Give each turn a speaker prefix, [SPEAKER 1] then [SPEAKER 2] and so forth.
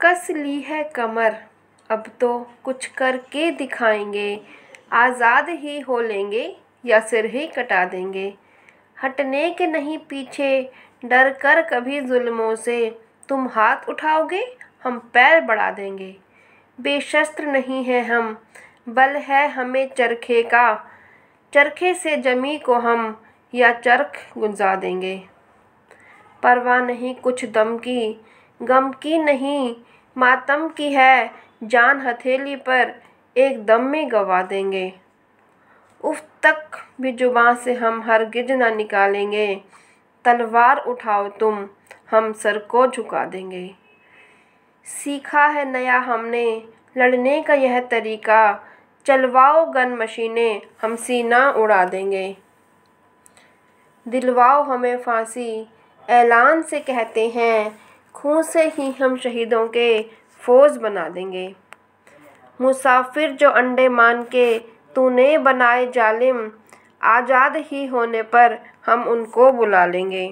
[SPEAKER 1] कस ली है कमर अब तो कुछ कर के दिखाएंगे आज़ाद ही हो लेंगे या सिर ही कटा देंगे हटने के नहीं पीछे डर कर कभी जुल्मों से तुम हाथ उठाओगे हम पैर बढ़ा देंगे बेशस्त्र नहीं है हम बल है हमें चरखे का चरखे से जमी को हम या चरख गुंजा देंगे परवाह नहीं कुछ दम की गम की नहीं मातम की है जान हथेली पर एक दम में गवा देंगे उफ तक भी जुबान से हम हर गिज ना निकालेंगे तलवार उठाओ तुम हम सर को झुका देंगे सीखा है नया हमने लड़ने का यह तरीका चलवाओ गन मशीनें हम सीना उड़ा देंगे दिलवाओ हमें फांसी ऐलान से कहते हैं खून से ही हम शहीदों के फौज बना देंगे मुसाफिर जो अंडे मान के तूने बनाए जालिम आज़ाद ही होने पर हम उनको बुला लेंगे